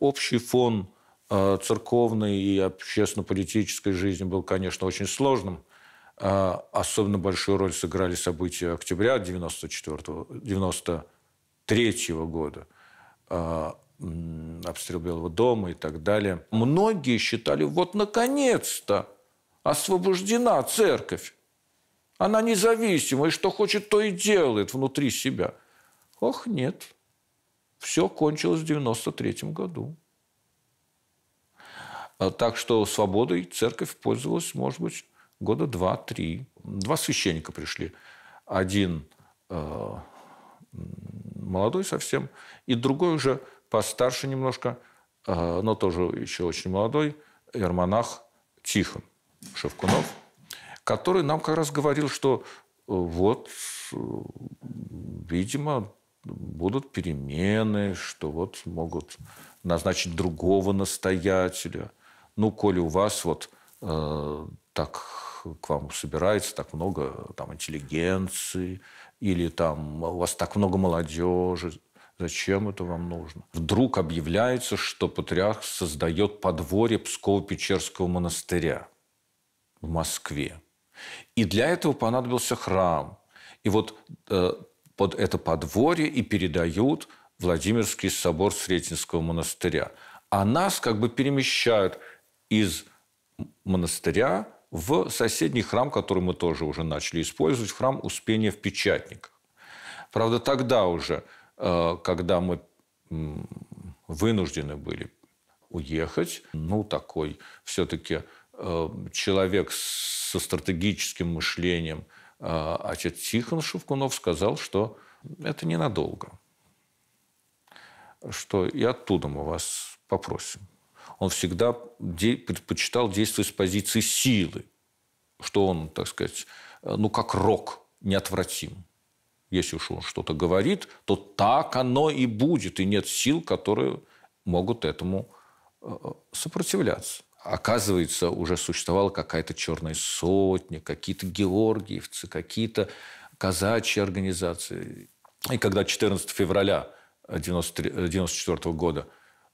Общий фон э, церковной и общественно-политической жизни был, конечно, очень сложным. Э, особенно большую роль сыграли события октября 1993 года, э, обстрел Белого дома и так далее. Многие считали, вот наконец-то освобождена церковь. Она независима, и что хочет, то и делает внутри себя. Ох, нет все кончилось в 93 году. А, так что свободой церковь пользовалась, может быть, года два-три. Два священника пришли. Один э, молодой совсем, и другой уже постарше немножко, э, но тоже еще очень молодой, ермонах Тихон Шевкунов, который нам как раз говорил, что э, вот, э, видимо, будут перемены, что вот могут назначить другого настоятеля. Ну, коли у вас вот э, так к вам собирается так много там интеллигенции, или там у вас так много молодежи, Зачем это вам нужно? Вдруг объявляется, что патриарх создает подворье Псково-Печерского монастыря в Москве. И для этого понадобился храм. И вот э, под это подворье и передают Владимирский собор Сретенского монастыря. А нас как бы перемещают из монастыря в соседний храм, который мы тоже уже начали использовать, храм Успения в Печатниках. Правда, тогда уже, э, когда мы вынуждены были уехать, ну, такой все-таки э, человек со стратегическим мышлением – Значит, Тихон Шевкунов сказал, что это ненадолго, что и оттуда мы вас попросим. Он всегда де- предпочитал действовать с позиции силы, что он, так сказать, ну, как рок неотвратим. Если уж он что-то говорит, то так оно и будет, и нет сил, которые могут этому э, э, сопротивляться оказывается, уже существовала какая-то черная сотня, какие-то георгиевцы, какие-то казачьи организации. И когда 14 февраля 1994 э, года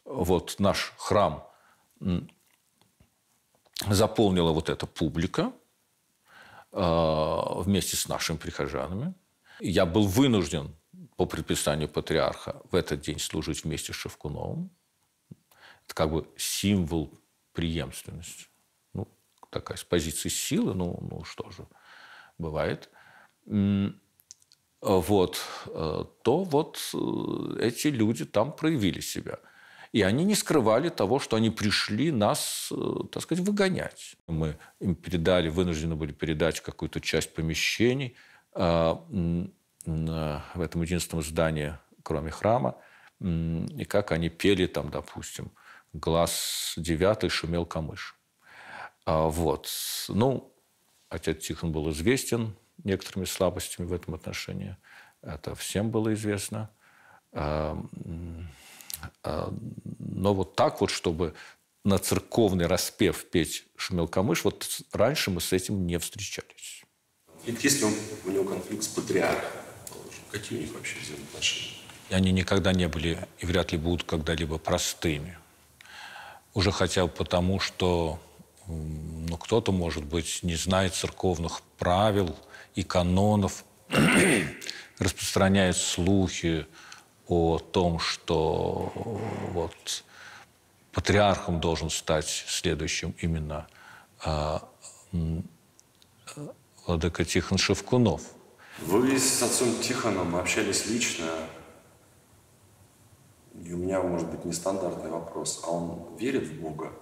вот наш храм заполнила вот эта публика а, вместе с нашими прихожанами, я был вынужден по предписанию патриарха в этот день служить вместе с Шевкуновым. Это как бы символ преемственность. Ну, такая с позиции силы, ну, ну что же, бывает. Вот, э, то вот э, эти люди там проявили себя. И они не скрывали того, что они пришли нас, э, так сказать, выгонять. Мы им передали, вынуждены были передать какую-то часть помещений в этом единственном здании, кроме храма. И как они пели там, допустим, глаз девятый шумел камыш. А, вот. Ну, отец Тихон был известен некоторыми слабостями в этом отношении. Это всем было известно. А, а, но вот так вот, чтобы на церковный распев петь «Шумел камыш», вот раньше мы с этим не встречались. И если он, у него конфликт с патриархом, какие у них вообще взаимоотношения? Они никогда не были и вряд ли будут когда-либо простыми. Уже хотя бы потому, что ну, кто-то, может быть, не знает церковных правил и канонов, распространяет слухи о том, что вот, патриархом должен стать следующим именно э, э, Владыка Тихон Шевкунов. Вы с отцом Тихоном общались лично у меня, может быть, нестандартный вопрос. А он верит в Бога?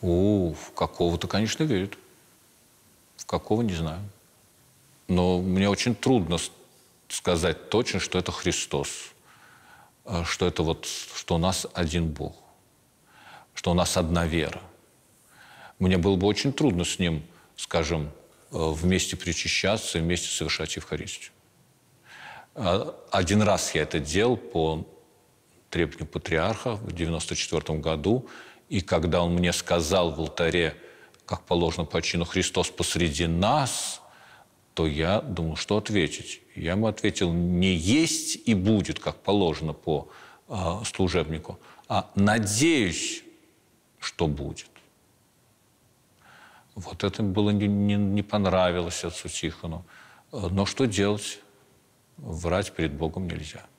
У, в какого-то, конечно, верит. В какого, не знаю. Но мне очень трудно сказать точно, что это Христос. Э, что это вот, что у нас один Бог. Что у нас одна вера. Мне было бы очень трудно с ним, скажем, э, вместе причащаться и вместе совершать Евхаристию. А один раз я это делал по требованию патриарха в 1994 году. И когда он мне сказал в алтаре, как положено по чину, Христос посреди нас, то я думал, что ответить. Я ему ответил, не есть и будет, как положено по э, служебнику, а надеюсь, что будет. Вот это было не, не, не понравилось отцу Тихону. Э, но что делать? Врать перед Богом нельзя.